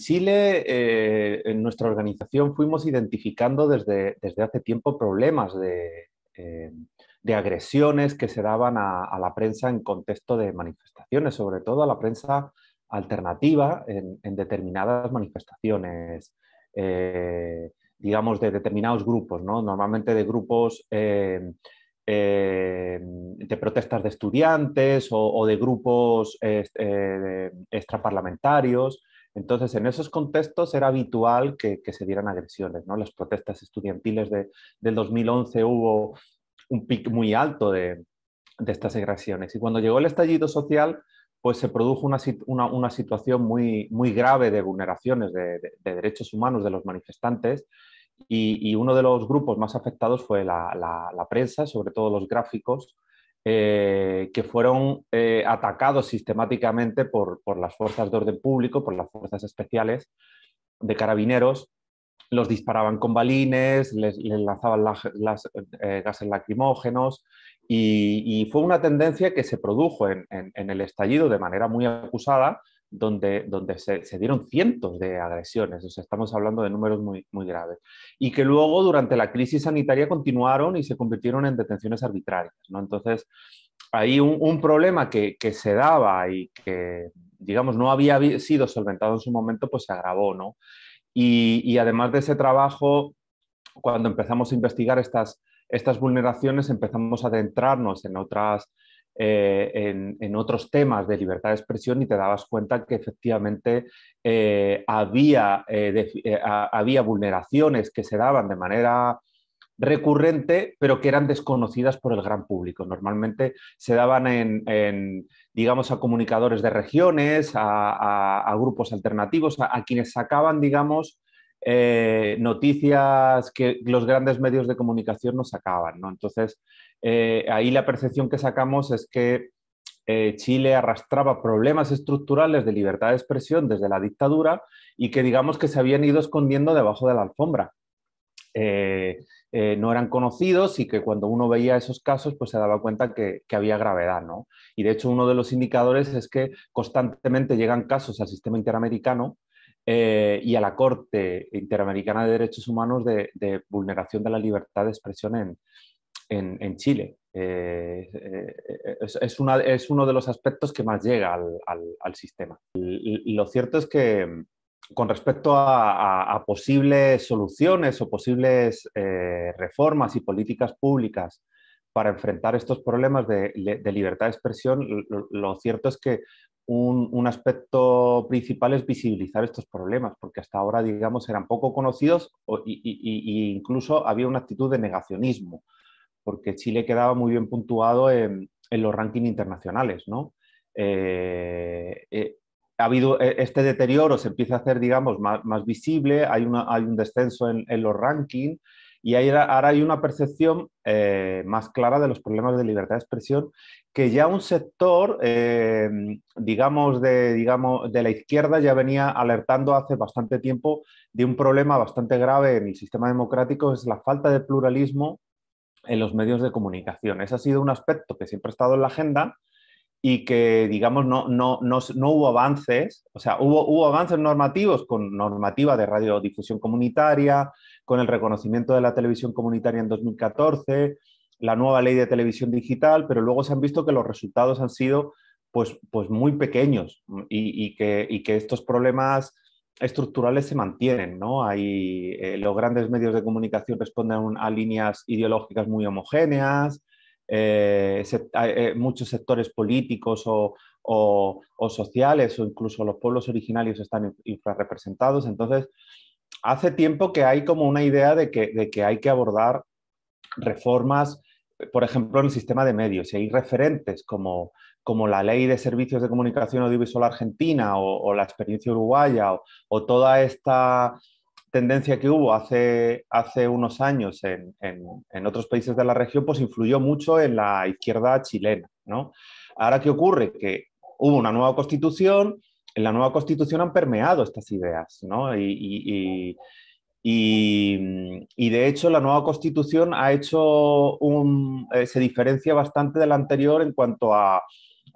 En Chile, eh, en nuestra organización fuimos identificando desde, hace tiempo problemas eh, de, agresiones que se daban a, la prensa en contexto de manifestaciones, sobre todo a la prensa alternativa en, determinadas manifestaciones, eh, digamos, de determinados grupos, normalmente de grupos de protestas de estudiantes o de grupos extraparlamentarios. Entonces, en esos contextos era habitual que, se dieran agresiones. ¿no? Las protestas estudiantiles del 2011 hubo un pic muy alto de, estas agresiones. Y cuando llegó el estallido social, pues se produjo una, situación muy, grave de vulneraciones de, derechos humanos de los manifestantes y, uno de los grupos más afectados fue la, prensa, sobre todo los gráficos, eh, que fueron eh, atacados sistemáticamente por, las fuerzas de orden público, por las fuerzas especiales de carabineros. Los disparaban con balines, les, lanzaban las, eh, gases lacrimógenos y, fue una tendencia que se produjo en el estallido de manera muy acusada, donde, se, dieron cientos de agresiones, estamos hablando de números muy, muy graves, y que luego durante la crisis sanitaria continuaron y se convirtieron en detenciones arbitrarias. Entonces, hay un, problema que, se daba y que, digamos, no había sido solventado en su momento, pues se agravó, ¿no? Y, además de ese trabajo, cuando empezamos a investigar estas, estas vulneraciones, empezamos a adentrarnos en otras eh, en, otros temas de libertad de expresión y te dabas cuenta que efectivamente eh, había, eh, había vulneraciones que se daban de manera recurrente, pero que eran desconocidas por el gran público. Normalmente se daban en, digamos, a comunicadores de regiones, a, grupos alternativos, a, quienes sacaban, digamos, eh, noticias que los grandes medios de comunicación no sacaban. ¿no? Entonces, eh, ahí la percepción que sacamos es que eh, Chile arrastraba problemas estructurales de libertad de expresión desde la dictadura y que digamos que se habían ido escondiendo debajo de la alfombra. no eran conocidos y que cuando uno veía esos casos pues se daba cuenta que, que había gravedad. ¿no? Y de hecho uno de los indicadores es que constantemente llegan casos al sistema interamericano eh, y a la Corte Interamericana de Derechos Humanos de, vulneración de la libertad de expresión en, en, Chile. Eh, eh, es, una, es, uno de los aspectos que más llega al, al, sistema. lo cierto es que con respecto a, posibles soluciones o posibles reformas y políticas públicas para enfrentar estos problemas de, de libertad de expresión, lo, cierto es que un, aspecto principal es visibilizar estos problemas, porque hasta ahora, digamos, eran poco conocidos e y, incluso había una actitud de negacionismo, porque Chile quedaba muy bien puntuado en, los rankings internacionales, ¿no? Eh, eh, ha habido e, este deterioro, se empieza a hacer, digamos, más, visible, hay, un descenso en, en los rankings y ahora hay una percepción eh, más clara de los problemas de libertad de expresión que ya un sector, eh, digamos, de, digamos, de la izquierda ya venía alertando hace bastante tiempo de un problema bastante grave en el sistema democrático, es la falta de pluralismo en los medios de comunicación. Ese ha sido un aspecto que siempre ha estado en la agenda, y que, digamos, no, no, hubo avances, o sea, hubo, hubo avances normativos con normativa de radiodifusión comunitaria, con el reconocimiento de la televisión comunitaria en 2014, la nueva ley de televisión digital, pero luego se han visto que los resultados han sido pues, pues muy pequeños y, que, estos problemas estructurales se mantienen, Hay, eh, los grandes medios de comunicación responden a líneas ideológicas muy homogéneas, eh, eh, muchos sectores políticos o, sociales o incluso los pueblos originarios están infrarrepresentados, entonces hace tiempo que hay como una idea de que, hay que abordar reformas, por ejemplo, en el sistema de medios. Y hay referentes como, la Ley de Servicios de Comunicación Audiovisual Argentina o, la experiencia uruguaya o, toda esta tendencia que hubo hace, unos años en, en, otros países de la región, pues influyó mucho en la izquierda chilena. ¿no? Ahora, ¿qué ocurre? Que hubo una nueva constitución en la nueva constitución han permeado estas ideas, ¿no? Y, de hecho la nueva constitución ha hecho eh, se diferencia bastante de la anterior en cuanto a,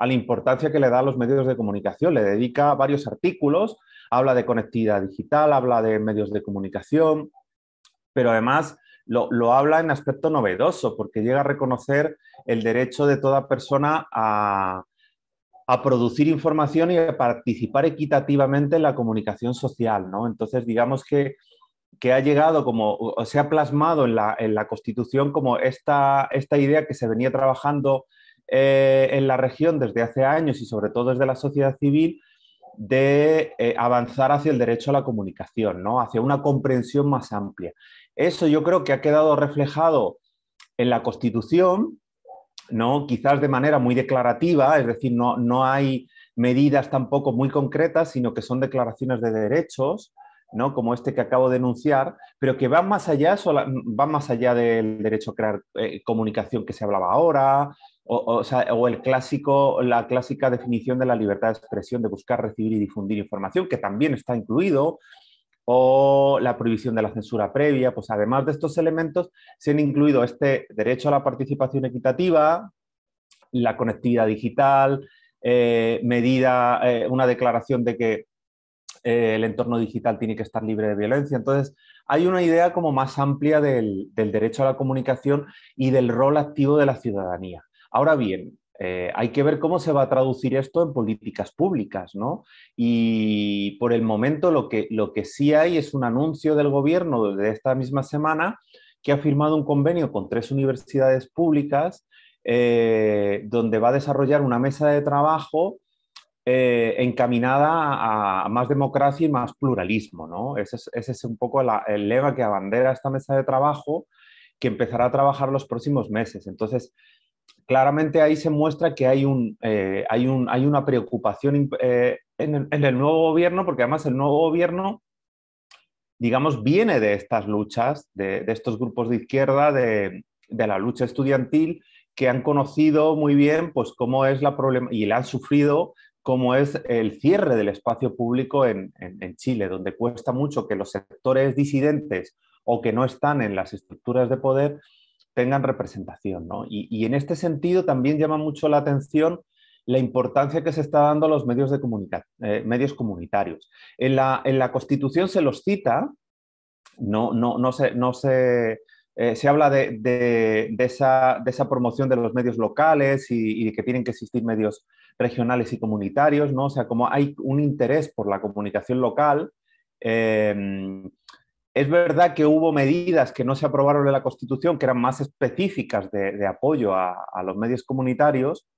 la importancia que le da a los medios de comunicación. Le dedica varios artículos, habla de conectividad digital, habla de medios de comunicación, pero además lo, lo, habla en aspecto novedoso, porque llega a reconocer el derecho de toda persona a, a producir información y a participar equitativamente en la comunicación social, ¿no? Entonces, digamos que, ha llegado como, se ha plasmado en la, Constitución como esta, esta, idea que se venía trabajando eh, en la región desde hace años y sobre todo desde la sociedad civil, de eh, avanzar hacia el derecho a la comunicación, ¿no? hacia una comprensión más amplia. Eso yo creo que ha quedado reflejado en la Constitución, no quizás de manera muy declarativa, es decir, no, hay medidas tampoco muy concretas, sino que son declaraciones de derechos, ¿no? como este que acabo de enunciar, pero que van más allá, van más allá del derecho a crear eh, comunicación que se hablaba ahora, o, o, el clásico, la clásica definición de la libertad de expresión, de buscar, recibir y difundir información, que también está incluido, o la prohibición de la censura previa, pues además de estos elementos se han incluido este derecho a la participación equitativa, la conectividad digital, eh, medida, eh, una declaración de que eh, el entorno digital tiene que estar libre de violencia. Entonces, hay una idea como más amplia del derecho a la comunicación y del rol activo de la ciudadanía. Ahora bien, eh, hay que ver cómo se va a traducir esto en políticas públicas, ¿no? Y por el momento lo que, sí hay es un anuncio del gobierno de esta misma semana que ha firmado un convenio con tres universidades públicas eh, donde va a desarrollar una mesa de trabajo eh, encaminada a más democracia y más pluralismo, ¿no? Ese es, un poco el lema que abandera esta mesa de trabajo que empezará a trabajar los próximos meses. Entonces, claramente ahí se muestra que hay, eh, una preocupación eh, en, el, nuevo gobierno, porque además el nuevo gobierno, digamos, viene de estas luchas, de, estos grupos de izquierda, de, la lucha estudiantil, que han conocido muy bien pues, cómo es la problema y la han sufrido cómo es el cierre del espacio público en Chile, donde cuesta mucho que los sectores disidentes o que no están en las estructuras de poder tengan representación. ¿no? Y, en este sentido también llama mucho la atención la importancia que se está dando a los medios, de eh, medios comunitarios. En la, Constitución se los cita, no, no, no se, no se, eh, habla de, esa, promoción de los medios locales y, de que tienen que existir medios regionales y comunitarios, ¿no? O sea, como hay un interés por la comunicación local. Eh, es verdad que hubo medidas que no se aprobaron en la Constitución, que eran más específicas de, apoyo a, los medios comunitarios,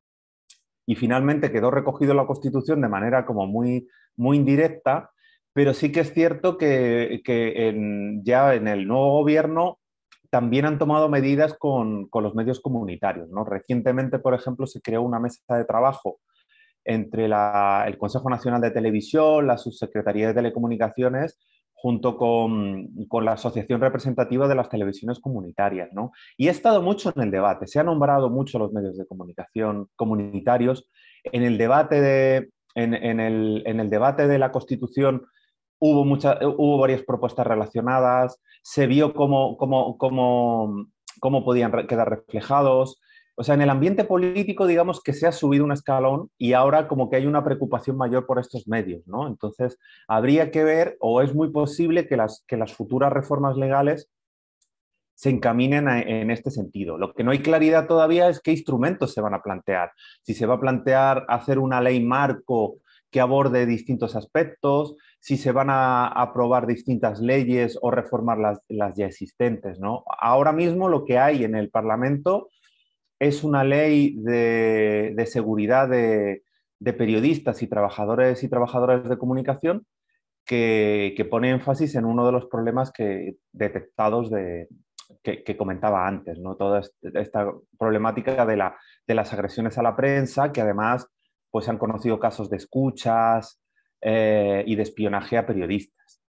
y finalmente quedó recogido en la Constitución de manera como muy, muy indirecta, pero sí que es cierto que, ya en el nuevo gobierno también han tomado medidas con, los medios comunitarios. Recientemente, por ejemplo, se creó una mesa de trabajo entre el Consejo Nacional de Televisión, la Subsecretaría de Telecomunicaciones, junto con, la Asociación Representativa de las Televisiones Comunitarias. ¿no? Y ha estado mucho en el debate, se han nombrado mucho los medios de comunicación comunitarios. En el debate de, en, el, debate de la Constitución hubo, hubo varias propuestas relacionadas, se vio cómo, cómo, cómo, cómo podían quedar reflejados, o sea, en el ambiente político, digamos que se ha subido un escalón y ahora como que hay una preocupación mayor por estos medios, ¿no? Entonces, habría que ver, o es muy posible que las, que las futuras reformas legales se encaminen en este sentido. Lo que no hay claridad todavía es qué instrumentos se van a plantear. Si se va a plantear hacer una ley marco que aborde distintos aspectos, si se van a aprobar distintas leyes o reformar las, las ya existentes, ¿no? Ahora mismo lo que hay en el Parlamento es una ley de, seguridad de, periodistas y trabajadores y trabajadoras de comunicación que, pone énfasis en uno de los problemas que, detectados que, comentaba antes, ¿no? toda esta problemática de, las agresiones a la prensa, que además pues, han conocido casos de escuchas eh, y de espionaje a periodistas.